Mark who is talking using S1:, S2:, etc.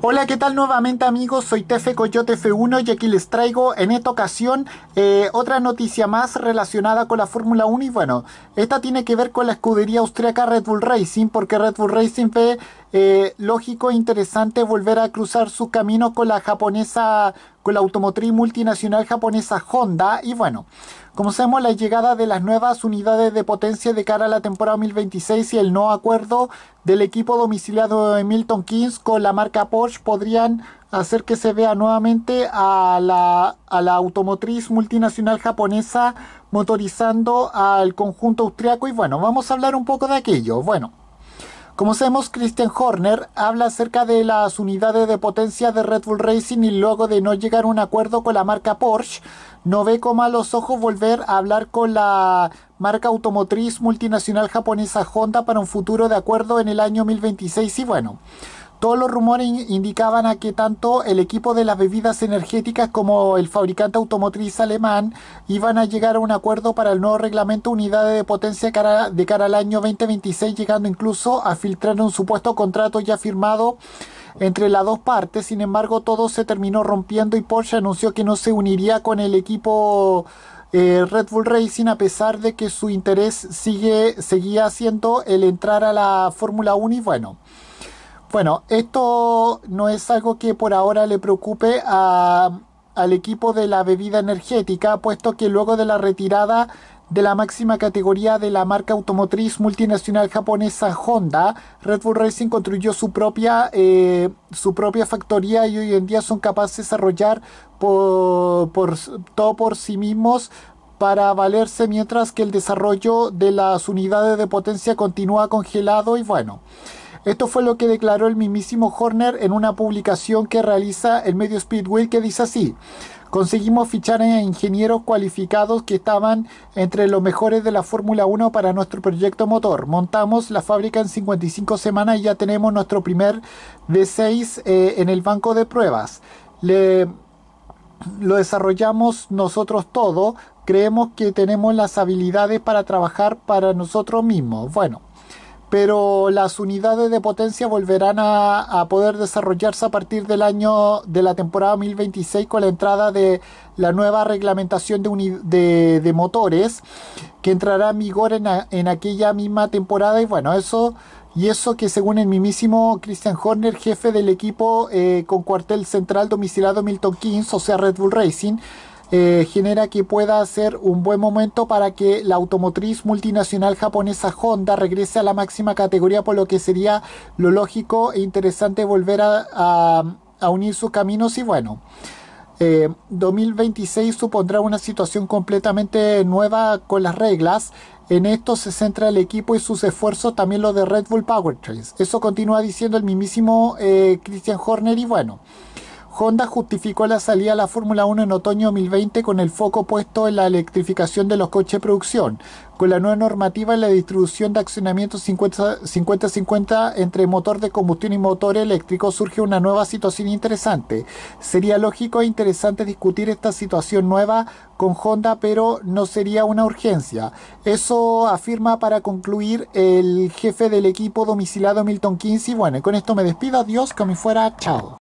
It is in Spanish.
S1: Hola, ¿qué tal nuevamente amigos? Soy Tefe Coyote F1 y aquí les traigo en esta ocasión eh, otra noticia más relacionada con la Fórmula 1 y bueno, esta tiene que ver con la escudería austríaca Red Bull Racing porque Red Bull Racing fue eh, lógico e interesante volver a cruzar su camino con la japonesa, con la automotriz multinacional japonesa Honda y bueno, sabemos, la llegada de las nuevas unidades de potencia de cara a la temporada 2026 y el no acuerdo del equipo domiciliado de Milton Keynes con la marca Porsche podrían hacer que se vea nuevamente a la, a la automotriz multinacional japonesa motorizando al conjunto austriaco y bueno, vamos a hablar un poco de aquello. Bueno. Como sabemos, Christian Horner habla acerca de las unidades de potencia de Red Bull Racing y luego de no llegar a un acuerdo con la marca Porsche, no ve con malos ojos volver a hablar con la marca automotriz multinacional japonesa Honda para un futuro de acuerdo en el año 2026 y bueno todos los rumores indicaban a que tanto el equipo de las bebidas energéticas como el fabricante automotriz alemán iban a llegar a un acuerdo para el nuevo reglamento unidades de potencia de cara al año 2026, llegando incluso a filtrar un supuesto contrato ya firmado entre las dos partes. Sin embargo, todo se terminó rompiendo y Porsche anunció que no se uniría con el equipo eh, Red Bull Racing a pesar de que su interés sigue, seguía siendo el entrar a la Fórmula 1 y bueno. Bueno, esto no es algo que por ahora le preocupe al equipo de la bebida energética, puesto que luego de la retirada de la máxima categoría de la marca automotriz multinacional japonesa Honda, Red Bull Racing construyó su propia, eh, su propia factoría y hoy en día son capaces de desarrollar todo por sí mismos para valerse mientras que el desarrollo de las unidades de potencia continúa congelado y bueno. Esto fue lo que declaró el mismísimo Horner en una publicación que realiza el medio Speedway que dice así. Conseguimos fichar a ingenieros cualificados que estaban entre los mejores de la Fórmula 1 para nuestro proyecto motor. Montamos la fábrica en 55 semanas y ya tenemos nuestro primer V6 eh, en el banco de pruebas. lo desarrollamos nosotros todo. Creemos que tenemos las habilidades para trabajar para nosotros mismos. Bueno, pero las unidades de potencia volverán a, poder desarrollarse a partir del año de la temporada 2026 con la entrada de la nueva reglamentación de, motores que entrará en vigor en, aquella misma temporada y bueno, eso y eso que según el mismísimo Christian Horner, jefe del equipo eh, con cuartel central domiciliado Milton Keynes, o sea Red Bull Racing, eh, genera que pueda ser un buen momento para que la automotriz multinacional japonesa Honda regrese a la máxima categoría, por lo que sería lo lógico e interesante volver a, unir sus caminos y bueno. 2026 eh, supondrá una situación completamente nueva con las reglas. En esto se centra el equipo y sus esfuerzos, también los de Red Bull Powertrains. Eso continúa diciendo el mismísimo eh, Christian Horner y bueno. Honda justificó la salida a la Fórmula 1 en otoño 2020 con el foco puesto en la electrificación de los coches de producción, con la nueva normativa en la distribución de accionamiento 50-50 entre motor de combustión y motor eléctrico surge una nueva situación interesante. Sería lógico e interesante discutir esta situación nueva con Honda, pero no sería una urgencia. Eso afirma para concluir el jefe del equipo domicilado Milton Kinsey. Bueno, y con esto me despido. Adiós, que me fuera. Chao.